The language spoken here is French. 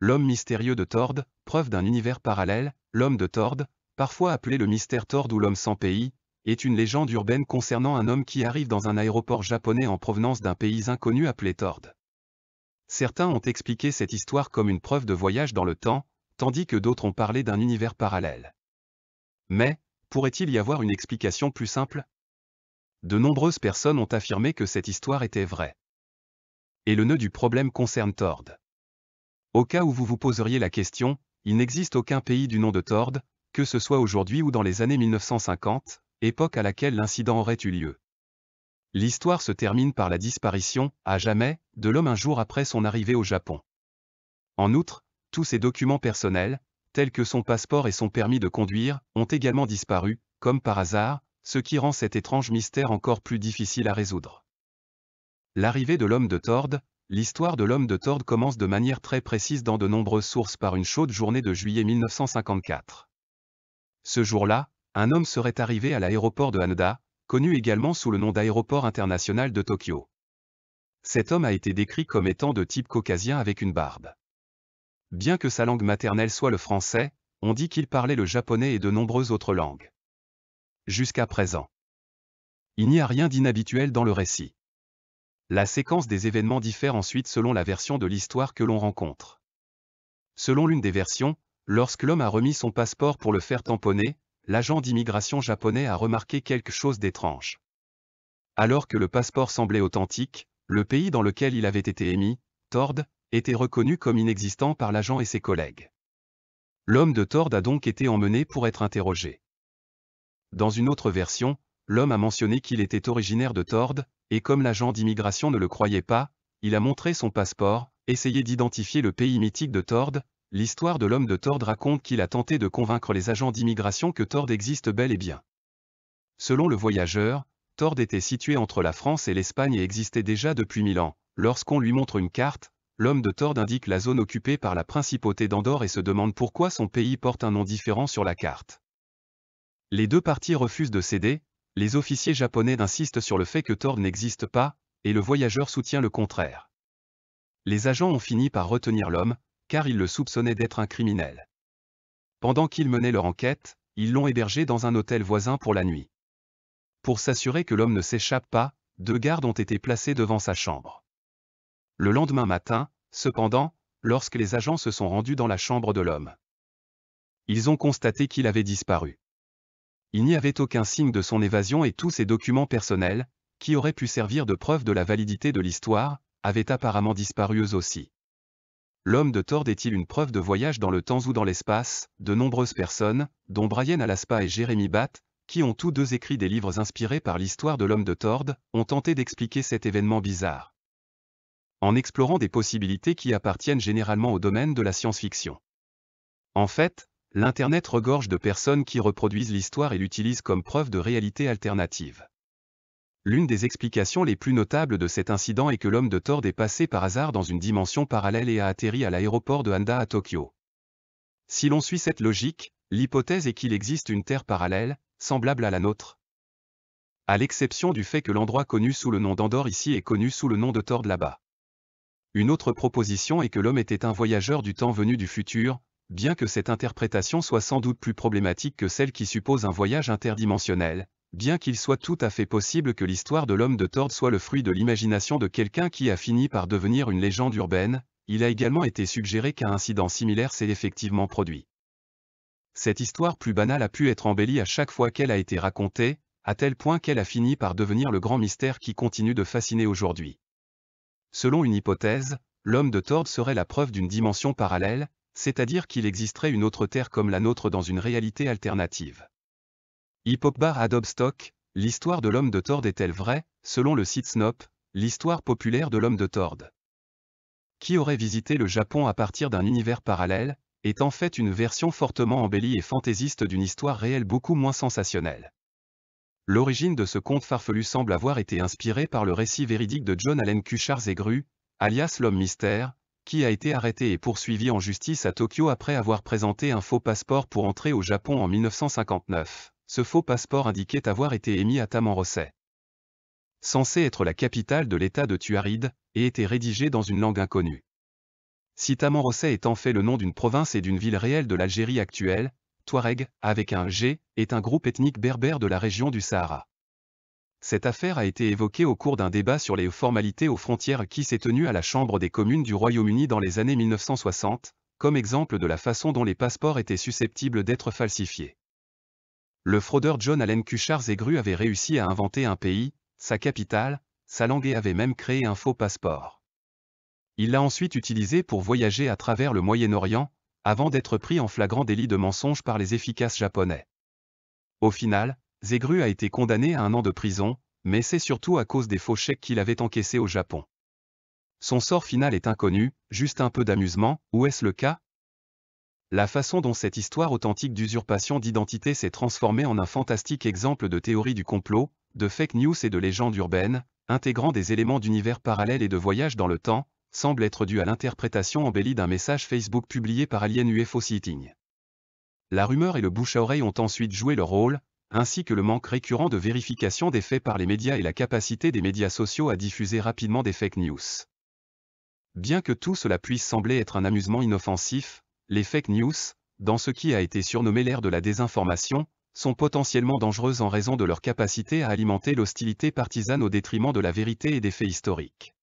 L'homme mystérieux de Tord, preuve d'un univers parallèle, l'homme de Tord, parfois appelé le mystère Tord ou l'homme sans pays, est une légende urbaine concernant un homme qui arrive dans un aéroport japonais en provenance d'un pays inconnu appelé Tord. Certains ont expliqué cette histoire comme une preuve de voyage dans le temps, tandis que d'autres ont parlé d'un univers parallèle. Mais, pourrait-il y avoir une explication plus simple De nombreuses personnes ont affirmé que cette histoire était vraie. Et le nœud du problème concerne Tord. Au cas où vous vous poseriez la question, il n'existe aucun pays du nom de Tord, que ce soit aujourd'hui ou dans les années 1950, époque à laquelle l'incident aurait eu lieu. L'histoire se termine par la disparition, à jamais, de l'homme un jour après son arrivée au Japon. En outre, tous ses documents personnels, tels que son passeport et son permis de conduire, ont également disparu, comme par hasard, ce qui rend cet étrange mystère encore plus difficile à résoudre. L'arrivée de l'homme de Tord, L'histoire de l'homme de Tord commence de manière très précise dans de nombreuses sources par une chaude journée de juillet 1954. Ce jour-là, un homme serait arrivé à l'aéroport de Haneda, connu également sous le nom d'aéroport international de Tokyo. Cet homme a été décrit comme étant de type caucasien avec une barbe. Bien que sa langue maternelle soit le français, on dit qu'il parlait le japonais et de nombreuses autres langues. Jusqu'à présent. Il n'y a rien d'inhabituel dans le récit. La séquence des événements diffère ensuite selon la version de l'histoire que l'on rencontre. Selon l'une des versions, lorsque l'homme a remis son passeport pour le faire tamponner, l'agent d'immigration japonais a remarqué quelque chose d'étrange. Alors que le passeport semblait authentique, le pays dans lequel il avait été émis, Tord, était reconnu comme inexistant par l'agent et ses collègues. L'homme de Tord a donc été emmené pour être interrogé. Dans une autre version, l'homme a mentionné qu'il était originaire de Tord, et comme l'agent d'immigration ne le croyait pas, il a montré son passeport, essayé d'identifier le pays mythique de Tord, l'histoire de l'homme de Tord raconte qu'il a tenté de convaincre les agents d'immigration que Tord existe bel et bien. Selon le voyageur, Tord était situé entre la France et l'Espagne et existait déjà depuis mille ans. Lorsqu'on lui montre une carte, l'homme de Tord indique la zone occupée par la principauté d'Andorre et se demande pourquoi son pays porte un nom différent sur la carte. Les deux parties refusent de céder, les officiers japonais insistent sur le fait que Thor n'existe pas, et le voyageur soutient le contraire. Les agents ont fini par retenir l'homme, car ils le soupçonnaient d'être un criminel. Pendant qu'ils menaient leur enquête, ils l'ont hébergé dans un hôtel voisin pour la nuit. Pour s'assurer que l'homme ne s'échappe pas, deux gardes ont été placés devant sa chambre. Le lendemain matin, cependant, lorsque les agents se sont rendus dans la chambre de l'homme, ils ont constaté qu'il avait disparu il n'y avait aucun signe de son évasion et tous ses documents personnels, qui auraient pu servir de preuve de la validité de l'histoire, avaient apparemment disparu eux aussi. L'homme de Tord est-il une preuve de voyage dans le temps ou dans l'espace De nombreuses personnes, dont Brian Alaspa et Jérémy Batt, qui ont tous deux écrit des livres inspirés par l'histoire de l'homme de Tord, ont tenté d'expliquer cet événement bizarre. En explorant des possibilités qui appartiennent généralement au domaine de la science-fiction. En fait, l'Internet regorge de personnes qui reproduisent l'histoire et l'utilisent comme preuve de réalité alternative. L'une des explications les plus notables de cet incident est que l'homme de Tord est passé par hasard dans une dimension parallèle et a atterri à l'aéroport de Handa à Tokyo. Si l'on suit cette logique, l'hypothèse est qu'il existe une Terre parallèle, semblable à la nôtre. À l'exception du fait que l'endroit connu sous le nom d'Andorre ici est connu sous le nom de Tord là-bas. Une autre proposition est que l'homme était un voyageur du temps venu du futur, bien que cette interprétation soit sans doute plus problématique que celle qui suppose un voyage interdimensionnel, bien qu'il soit tout à fait possible que l'histoire de l'homme de Tord soit le fruit de l'imagination de quelqu'un qui a fini par devenir une légende urbaine, il a également été suggéré qu'un incident similaire s'est effectivement produit. Cette histoire plus banale a pu être embellie à chaque fois qu'elle a été racontée, à tel point qu'elle a fini par devenir le grand mystère qui continue de fasciner aujourd'hui. Selon une hypothèse, l'homme de Tord serait la preuve d'une dimension parallèle, c'est-à-dire qu'il existerait une autre Terre comme la nôtre dans une réalité alternative. Hypobar Adobstock, l'histoire de l'homme de Tord est-elle vraie, selon le site Snop, l'histoire populaire de l'homme de Tord Qui aurait visité le Japon à partir d'un univers parallèle, est en fait une version fortement embellie et fantaisiste d'une histoire réelle beaucoup moins sensationnelle. L'origine de ce conte farfelu semble avoir été inspirée par le récit véridique de John Allen Q. et alias l'homme mystère, qui a été arrêté et poursuivi en justice à Tokyo après avoir présenté un faux passeport pour entrer au Japon en 1959. Ce faux passeport indiquait avoir été émis à Tamanrosset. Censé être la capitale de l'État de Tuaride, et était rédigé dans une langue inconnue. Si Tamanrosset est en fait le nom d'une province et d'une ville réelle de l'Algérie actuelle, Touareg, avec un G, est un groupe ethnique berbère de la région du Sahara. Cette affaire a été évoquée au cours d'un débat sur les formalités aux frontières qui s'est tenu à la Chambre des communes du Royaume-Uni dans les années 1960, comme exemple de la façon dont les passeports étaient susceptibles d'être falsifiés. Le fraudeur John Allen et Aigru avait réussi à inventer un pays, sa capitale, sa langue et avait même créé un faux passeport. Il l'a ensuite utilisé pour voyager à travers le Moyen-Orient, avant d'être pris en flagrant délit de mensonge par les efficaces japonais. Au final, Zegru a été condamné à un an de prison, mais c'est surtout à cause des faux chèques qu'il avait encaissés au Japon. Son sort final est inconnu, juste un peu d'amusement, ou est-ce le cas La façon dont cette histoire authentique d'usurpation d'identité s'est transformée en un fantastique exemple de théorie du complot, de fake news et de légende urbaine, intégrant des éléments d'univers parallèles et de voyage dans le temps, semble être due à l'interprétation embellie d'un message Facebook publié par Alien UFO Seating. La rumeur et le bouche à oreille ont ensuite joué leur rôle, ainsi que le manque récurrent de vérification des faits par les médias et la capacité des médias sociaux à diffuser rapidement des fake news. Bien que tout cela puisse sembler être un amusement inoffensif, les fake news, dans ce qui a été surnommé l'ère de la désinformation, sont potentiellement dangereuses en raison de leur capacité à alimenter l'hostilité partisane au détriment de la vérité et des faits historiques.